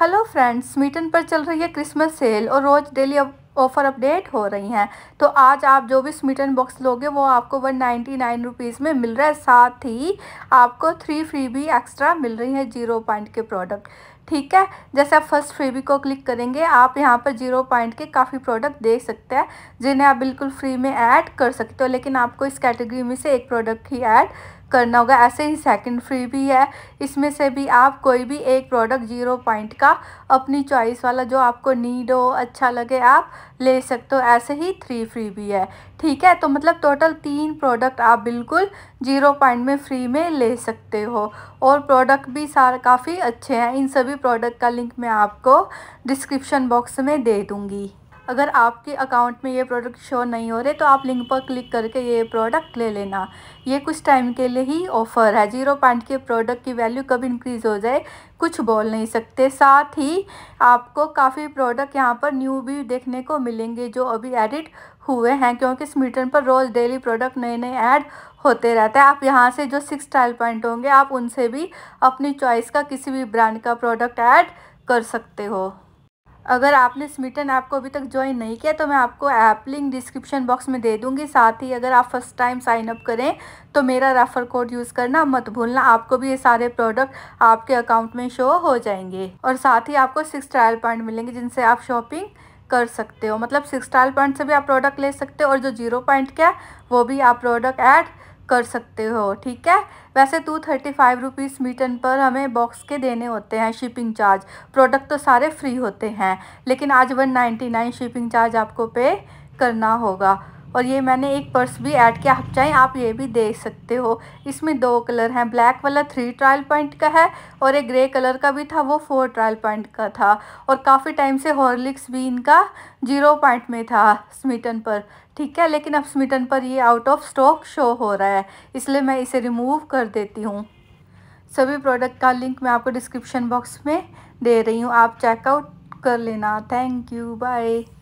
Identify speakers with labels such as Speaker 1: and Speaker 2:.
Speaker 1: hello friends Meitan पर चल रही है क्रिसमस सेल और रोज़ डेली ऑफ़र अपडेट हो रही हैं तो आज आप जो भी स्मिटन बॉक्स लोगे वो आपको वन नाइन्टी नाइन रुपीज़ में मिल रहा है साथ ही आपको थ्री फ्री भी एक्स्ट्रा मिल रही है जीरो पॉइंट के प्रोडक्ट ठीक है जैसे आप फर्स्ट फ्री को क्लिक करेंगे आप यहाँ पर जीरो पॉइंट के काफ़ी प्रोडक्ट देख सकते हैं जिन्हें आप बिल्कुल फ्री में ऐड कर सकते हो लेकिन आपको इस कैटेगरी में से एक प्रोडक्ट ही ऐड करना होगा ऐसे ही सेकंड फ्री भी है इसमें से भी आप कोई भी एक प्रोडक्ट जीरो पॉइंट का अपनी चॉइस वाला जो आपको नीड हो अच्छा लगे आप ले सकते हो ऐसे ही थ्री फ्री भी है ठीक है तो मतलब टोटल तीन प्रोडक्ट आप बिल्कुल जीरो पॉइंट में फ्री में ले सकते हो और प्रोडक्ट भी सारे काफ़ी अच्छे हैं इन सभी भी प्रोडक्ट का लिंक मैं आपको डिस्क्रिप्शन बॉक्स में दे दूँगी अगर आपके अकाउंट में ये प्रोडक्ट शो नहीं हो रहे तो आप लिंक पर क्लिक करके ये प्रोडक्ट ले लेना ये कुछ टाइम के लिए ही ऑफ़र है जीरो पॉइंट के प्रोडक्ट की वैल्यू कब इंक्रीज़ हो जाए कुछ बोल नहीं सकते साथ ही आपको काफ़ी प्रोडक्ट यहाँ पर न्यू भी देखने को मिलेंगे जो अभी एडिट हुए हैं क्योंकि स्मीटन पर रोज़ डेली प्रोडक्ट नए नए ऐड होते रहते हैं आप यहाँ से जो सिक्स स्टाइल पॉइंट होंगे आप उनसे भी अपनी चॉइस का किसी भी ब्रांड का प्रोडक्ट ऐड कर सकते हो अगर आपने स्मिटन ऐप को अभी तक ज्वाइन नहीं किया तो मैं आपको ऐप लिंक डिस्क्रिप्शन बॉक्स में दे दूँगी साथ ही अगर आप फर्स्ट टाइम साइन अप करें तो मेरा रेफ़र कोड यूज़ करना मत भूलना आपको भी ये सारे प्रोडक्ट आपके अकाउंट में शो हो जाएंगे और साथ ही आपको सिक्स ट्रायल पॉइंट मिलेंगे जिनसे आप शॉपिंग कर सकते हो मतलब सिक्स ट्रायल पॉइंट से भी आप प्रोडक्ट ले सकते हो और जो जीरो पॉइंट क्या वो भी आप प्रोडक्ट ऐड कर सकते हो ठीक है वैसे टू थर्टी फाइव रुपीज़ मीटन पर हमें बॉक्स के देने होते हैं शिपिंग चार्ज प्रोडक्ट तो सारे फ्री होते हैं लेकिन आज one ninety nine shipping charge आपको पे करना होगा और ये मैंने एक पर्स भी ऐड किया आप चाहें आप ये भी देख सकते हो इसमें दो कलर हैं ब्लैक वाला थ्री ट्रायल पॉइंट का है और एक ग्रे कलर का भी था वो फोर ट्रायल पॉइंट का था और काफ़ी टाइम से हॉर्लिक्स भी इनका जीरो पॉइंट में था स्मिटन पर ठीक है लेकिन अब स्मिटन पर ये आउट ऑफ स्टॉक शो हो रहा है इसलिए मैं इसे रिमूव कर देती हूँ सभी प्रोडक्ट का लिंक मैं आपको डिस्क्रिप्शन बॉक्स में दे रही हूँ आप चेकआउट कर लेना थैंक यू बाय